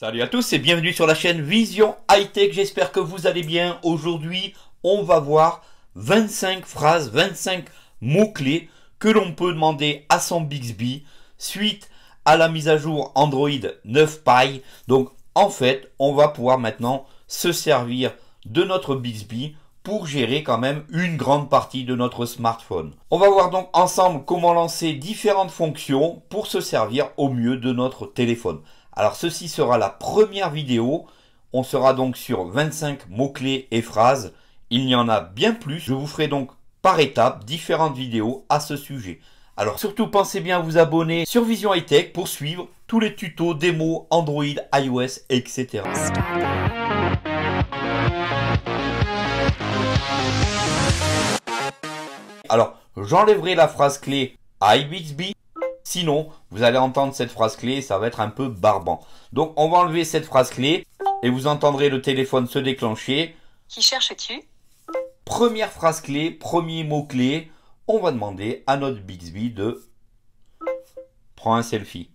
Salut à tous et bienvenue sur la chaîne Vision High Tech. J'espère que vous allez bien. Aujourd'hui, on va voir 25 phrases, 25 mots-clés que l'on peut demander à son Bixby suite à la mise à jour Android 9 Pie. Donc, en fait, on va pouvoir maintenant se servir de notre Bixby pour gérer quand même une grande partie de notre smartphone. On va voir donc ensemble comment lancer différentes fonctions pour se servir au mieux de notre téléphone. Alors ceci sera la première vidéo. On sera donc sur 25 mots-clés et phrases. Il y en a bien plus. Je vous ferai donc par étapes différentes vidéos à ce sujet. Alors surtout pensez bien à vous abonner sur Vision High Tech pour suivre tous les tutos, démos, Android, iOS, etc. Alors j'enlèverai la phrase clé Bixby ». Sinon, vous allez entendre cette phrase clé et ça va être un peu barbant. Donc, on va enlever cette phrase clé et vous entendrez le téléphone se déclencher. Qui cherches-tu Première phrase clé, premier mot clé. On va demander à notre Bixby de prendre un selfie.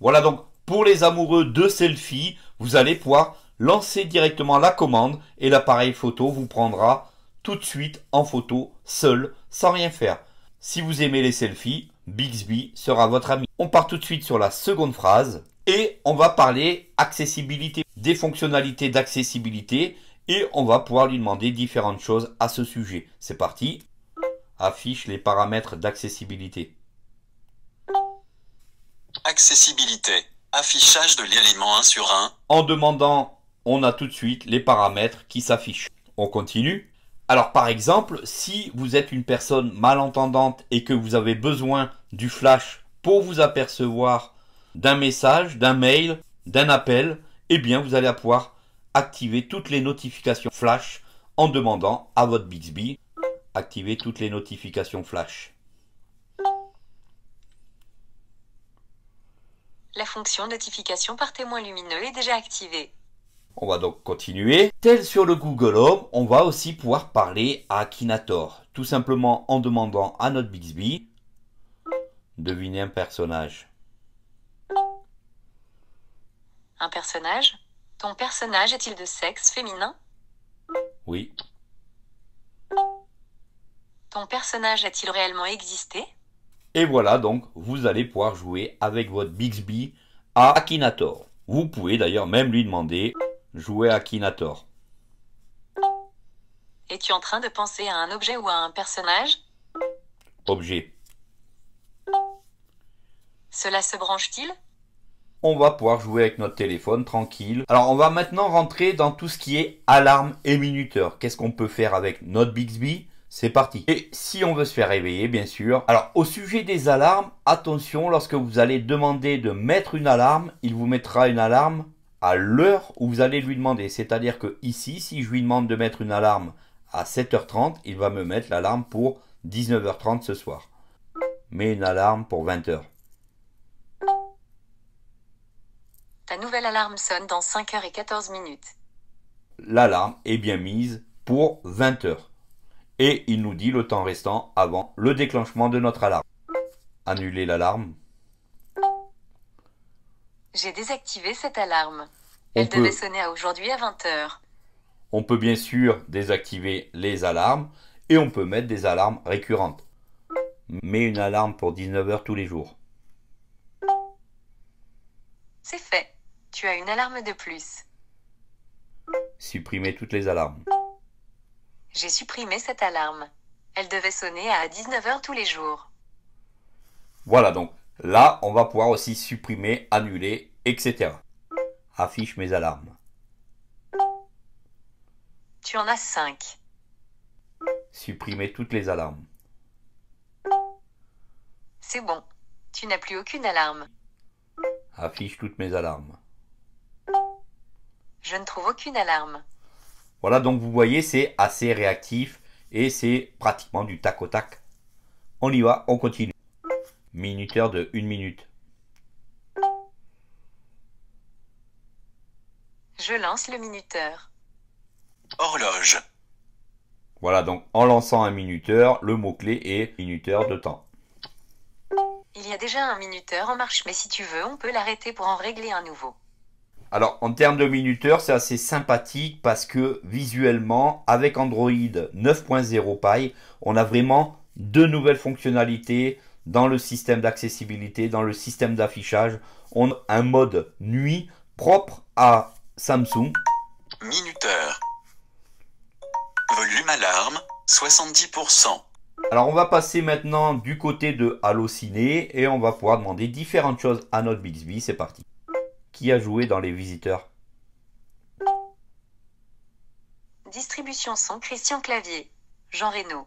Voilà donc pour les amoureux de selfie, vous allez pouvoir lancez directement la commande et l'appareil photo vous prendra tout de suite en photo, seul, sans rien faire. Si vous aimez les selfies, Bixby sera votre ami. On part tout de suite sur la seconde phrase et on va parler accessibilité, des fonctionnalités d'accessibilité et on va pouvoir lui demander différentes choses à ce sujet. C'est parti. Affiche les paramètres d'accessibilité. Accessibilité. Affichage de l'élément 1 sur 1. En demandant on a tout de suite les paramètres qui s'affichent. On continue. Alors par exemple, si vous êtes une personne malentendante et que vous avez besoin du flash pour vous apercevoir d'un message, d'un mail, d'un appel, eh bien vous allez pouvoir activer toutes les notifications flash en demandant à votre Bixby activer toutes les notifications flash. La fonction notification par témoin lumineux est déjà activée. On va donc continuer. Tel sur le Google Home, on va aussi pouvoir parler à Akinator, tout simplement en demandant à notre Bixby Devinez un personnage. Un personnage Ton personnage est-il de sexe féminin Oui. Ton personnage a-t-il réellement existé Et voilà donc, vous allez pouvoir jouer avec votre Bixby à Akinator. Vous pouvez d'ailleurs même lui demander Jouer à Akinator. Es-tu en train de penser à un objet ou à un personnage Objet. Cela se branche-t-il on va pouvoir jouer avec notre téléphone tranquille. Alors on va maintenant rentrer dans tout ce qui est alarme et minuteur. Qu'est-ce qu'on peut faire avec notre Bixby C'est parti. Et si on veut se faire réveiller, bien sûr. Alors au sujet des alarmes, attention, lorsque vous allez demander de mettre une alarme, il vous mettra une alarme à l'heure où vous allez lui demander. C'est-à-dire que ici, si je lui demande de mettre une alarme à 7h30, il va me mettre l'alarme pour 19h30 ce soir. Mais une alarme pour 20h. Ta nouvelle alarme sonne dans 5h14 minutes. L'alarme est bien mise pour 20h. Et il nous dit le temps restant avant le déclenchement de notre alarme. Annuler l'alarme. J'ai désactivé cette alarme. Elle devait sonner à aujourd'hui à 20h. On peut bien sûr désactiver les alarmes et on peut mettre des alarmes récurrentes. Mets une alarme pour 19h tous les jours. C'est fait. Tu as une alarme de plus. Supprimer toutes les alarmes. J'ai supprimé cette alarme. Elle devait sonner à 19h tous les jours. Voilà donc, Là, on va pouvoir aussi supprimer, annuler, etc. Affiche mes alarmes. Tu en as 5. Supprimer toutes les alarmes. C'est bon. Tu n'as plus aucune alarme. Affiche toutes mes alarmes. Je ne trouve aucune alarme. Voilà, donc vous voyez, c'est assez réactif et c'est pratiquement du tac au tac. On y va, on continue. Minuteur de 1 minute. Je lance le minuteur. Horloge. Voilà, donc en lançant un minuteur, le mot-clé est minuteur de temps. Il y a déjà un minuteur en marche, mais si tu veux, on peut l'arrêter pour en régler un nouveau. Alors, en termes de minuteur, c'est assez sympathique parce que visuellement, avec Android 9.0 Pie, on a vraiment deux nouvelles fonctionnalités dans le système d'accessibilité, dans le système d'affichage, on a un mode nuit propre à Samsung. Minuteur. Volume alarme, 70%. Alors on va passer maintenant du côté de Allociné et on va pouvoir demander différentes choses à notre Bixby. C'est parti. Qui a joué dans les visiteurs Distribution son Christian Clavier, Jean Reynaud,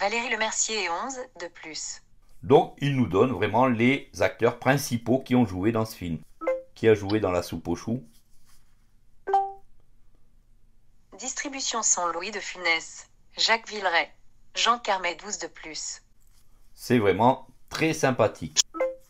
Valérie Lemercier et 11 de plus. Donc il nous donne vraiment les acteurs principaux qui ont joué dans ce film. Qui a joué dans La soupe aux choux Distribution sans Louis de Funès, Jacques Villeray, Jean Carmet 12 de plus. C'est vraiment très sympathique.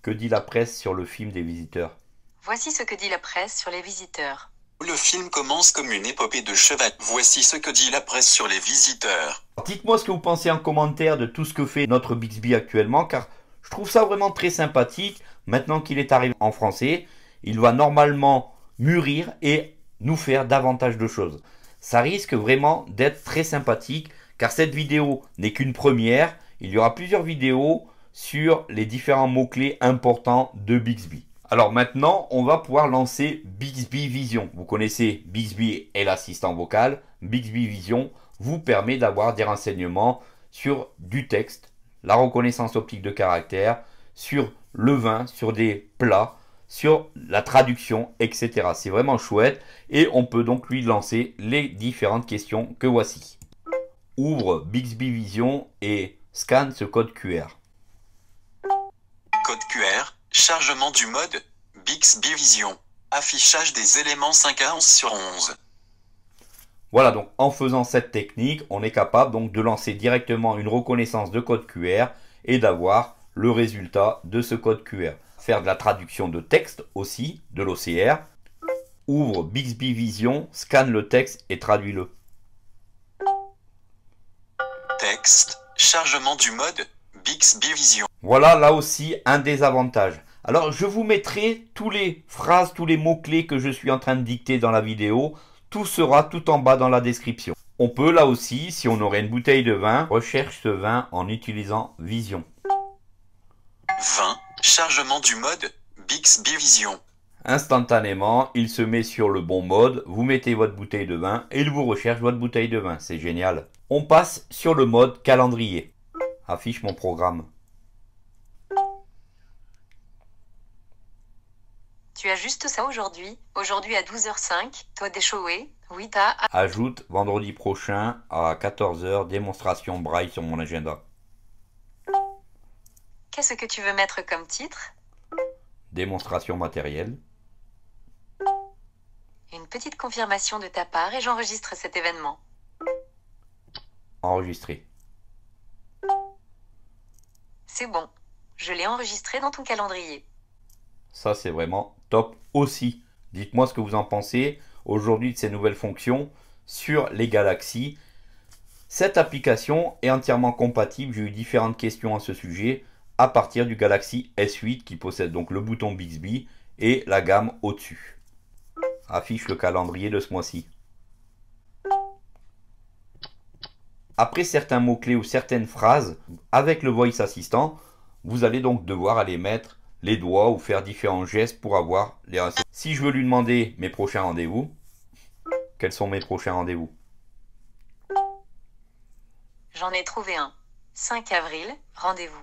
Que dit la presse sur le film des visiteurs Voici ce que dit la presse sur les visiteurs. Le film commence comme une épopée de cheval. Voici ce que dit la presse sur les visiteurs. Dites-moi ce que vous pensez en commentaire de tout ce que fait notre Bixby actuellement, car je trouve ça vraiment très sympathique. Maintenant qu'il est arrivé en français, il va normalement mûrir et nous faire davantage de choses. Ça risque vraiment d'être très sympathique, car cette vidéo n'est qu'une première. Il y aura plusieurs vidéos sur les différents mots-clés importants de Bixby. Alors maintenant, on va pouvoir lancer Bixby Vision. Vous connaissez Bixby et l'assistant vocal. Bixby Vision vous permet d'avoir des renseignements sur du texte, la reconnaissance optique de caractère, sur le vin, sur des plats, sur la traduction, etc. C'est vraiment chouette et on peut donc lui lancer les différentes questions que voici. Ouvre Bixby Vision et scanne ce code QR. Code QR Chargement du mode, Bixby Vision. Affichage des éléments 5 à 11 sur 11. Voilà, donc en faisant cette technique, on est capable donc de lancer directement une reconnaissance de code QR et d'avoir le résultat de ce code QR. Faire de la traduction de texte aussi, de l'OCR. Ouvre Bixby Vision, scanne le texte et traduis-le. Texte, chargement du mode, Bixby Vision. Voilà là aussi un désavantage. Alors je vous mettrai tous les phrases, tous les mots-clés que je suis en train de dicter dans la vidéo. Tout sera tout en bas dans la description. On peut là aussi, si on aurait une bouteille de vin, recherche ce vin en utilisant Vision. Vin, Chargement du mode Bixby Vision. Instantanément, il se met sur le bon mode, vous mettez votre bouteille de vin et il vous recherche votre bouteille de vin. C'est génial. On passe sur le mode calendrier. Affiche mon programme. Tu as juste ça aujourd'hui, aujourd'hui à 12h05, toi déchoué, oui t'as... Ajoute vendredi prochain à 14h, démonstration braille sur mon agenda. Qu'est-ce que tu veux mettre comme titre Démonstration matérielle. Une petite confirmation de ta part et j'enregistre cet événement. Enregistré. C'est bon. Je l'ai enregistré dans ton calendrier. Ça, c'est vraiment top aussi. Dites-moi ce que vous en pensez aujourd'hui de ces nouvelles fonctions sur les galaxies. Cette application est entièrement compatible. J'ai eu différentes questions à ce sujet à partir du Galaxy S8 qui possède donc le bouton Bixby et la gamme au-dessus. Affiche le calendrier de ce mois-ci. Après certains mots-clés ou certaines phrases, avec le Voice Assistant, vous allez donc devoir aller mettre les doigts ou faire différents gestes pour avoir les racines. Si je veux lui demander mes prochains rendez-vous, quels sont mes prochains rendez-vous J'en ai trouvé un. 5 avril, rendez-vous.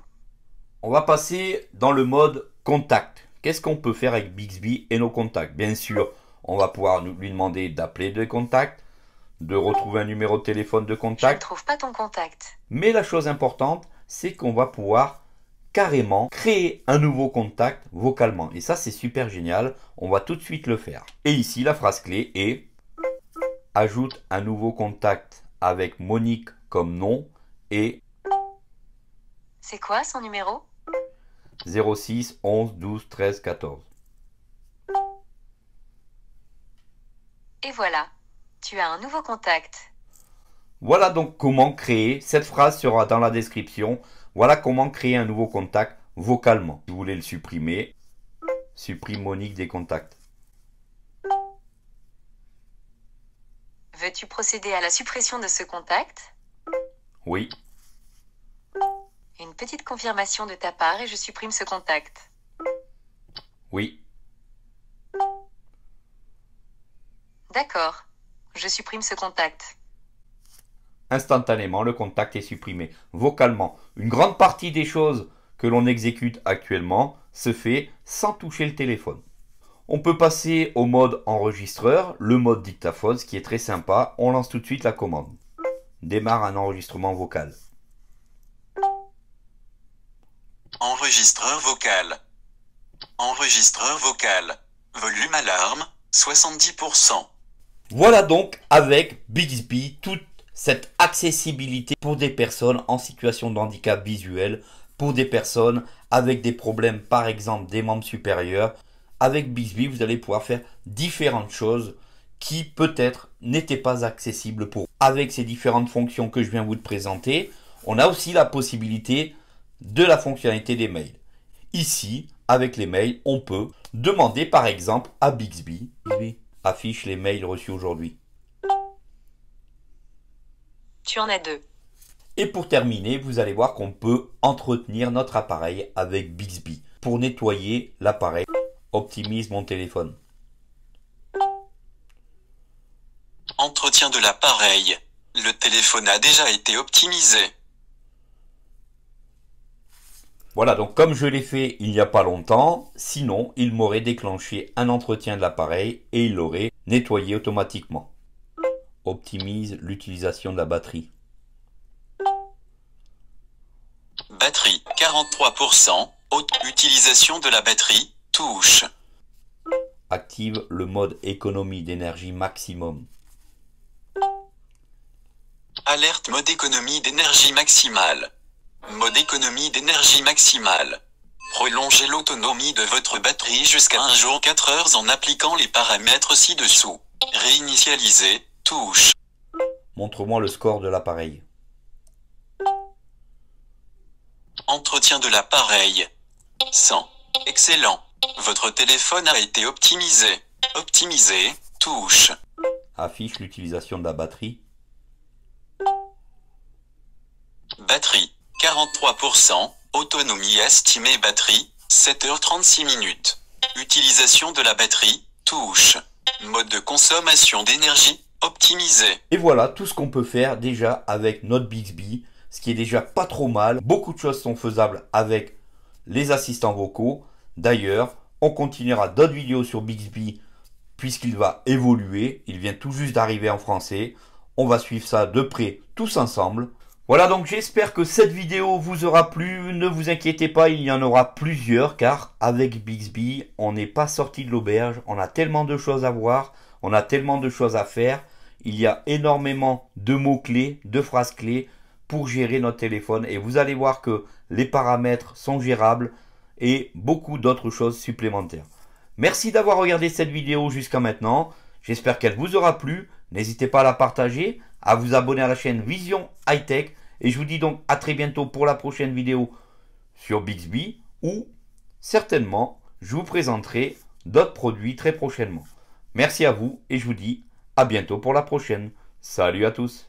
On va passer dans le mode contact. Qu'est-ce qu'on peut faire avec Bixby et nos contacts Bien sûr, on va pouvoir lui demander d'appeler des contacts, de retrouver un numéro de téléphone de contact. Je ne trouve pas ton contact. Mais la chose importante, c'est qu'on va pouvoir carrément créer un nouveau contact vocalement. Et ça, c'est super génial. On va tout de suite le faire. Et ici, la phrase clé est ajoute un nouveau contact avec Monique comme nom et... C'est quoi son numéro 06 11 12 13 14. Et voilà, tu as un nouveau contact. Voilà donc comment créer. Cette phrase sera dans la description. Voilà comment créer un nouveau contact vocalement. Si vous voulez le supprimer, supprime Monique des contacts. Veux-tu procéder à la suppression de ce contact Oui. Une petite confirmation de ta part et je supprime ce contact. Oui. D'accord. Je supprime ce contact instantanément, le contact est supprimé vocalement. Une grande partie des choses que l'on exécute actuellement se fait sans toucher le téléphone. On peut passer au mode enregistreur, le mode dictaphone, ce qui est très sympa. On lance tout de suite la commande. Démarre un enregistrement vocal. Enregistreur vocal. Enregistreur vocal. Volume alarme, 70%. Voilà donc avec Bixby tout cette accessibilité pour des personnes en situation de handicap visuel, pour des personnes avec des problèmes par exemple des membres supérieurs. Avec Bixby, vous allez pouvoir faire différentes choses qui peut-être n'étaient pas accessibles pour. Vous. Avec ces différentes fonctions que je viens vous de présenter, on a aussi la possibilité de la fonctionnalité des mails. Ici, avec les mails, on peut demander par exemple à Bixby, Bixby affiche les mails reçus aujourd'hui. Et pour terminer, vous allez voir qu'on peut entretenir notre appareil avec Bixby pour nettoyer l'appareil. Optimise mon téléphone. Entretien de l'appareil. Le téléphone a déjà été optimisé. Voilà, donc comme je l'ai fait il n'y a pas longtemps, sinon il m'aurait déclenché un entretien de l'appareil et il l'aurait nettoyé automatiquement. Optimise l'utilisation de la batterie. Batterie 43%. Haute utilisation de la batterie. Touche. Active le mode économie d'énergie maximum. Alerte mode économie d'énergie maximale. Mode économie d'énergie maximale. Prolongez l'autonomie de votre batterie jusqu'à un jour 4 heures en appliquant les paramètres ci-dessous. Réinitialiser, Touche. Montre-moi le score de l'appareil. Entretien de l'appareil. 100. Excellent. Votre téléphone a été optimisé. Optimisé. Touche. Affiche l'utilisation de la batterie. Batterie. 43%. Autonomie estimée batterie. 7h36 minutes. Utilisation de la batterie. Touche. Mode de consommation d'énergie optimiser. Et voilà tout ce qu'on peut faire déjà avec notre Bixby, ce qui est déjà pas trop mal. Beaucoup de choses sont faisables avec les assistants vocaux. D'ailleurs, on continuera d'autres vidéos sur Bixby puisqu'il va évoluer. Il vient tout juste d'arriver en français. On va suivre ça de près tous ensemble. Voilà donc j'espère que cette vidéo vous aura plu. Ne vous inquiétez pas, il y en aura plusieurs car avec Bixby, on n'est pas sorti de l'auberge. On a tellement de choses à voir, on a tellement de choses à faire il y a énormément de mots-clés, de phrases-clés pour gérer notre téléphone et vous allez voir que les paramètres sont gérables et beaucoup d'autres choses supplémentaires. Merci d'avoir regardé cette vidéo jusqu'à maintenant. J'espère qu'elle vous aura plu. N'hésitez pas à la partager, à vous abonner à la chaîne Vision Hightech. Tech et je vous dis donc à très bientôt pour la prochaine vidéo sur Bixby Ou certainement je vous présenterai d'autres produits très prochainement. Merci à vous et je vous dis à à bientôt pour la prochaine. Salut à tous.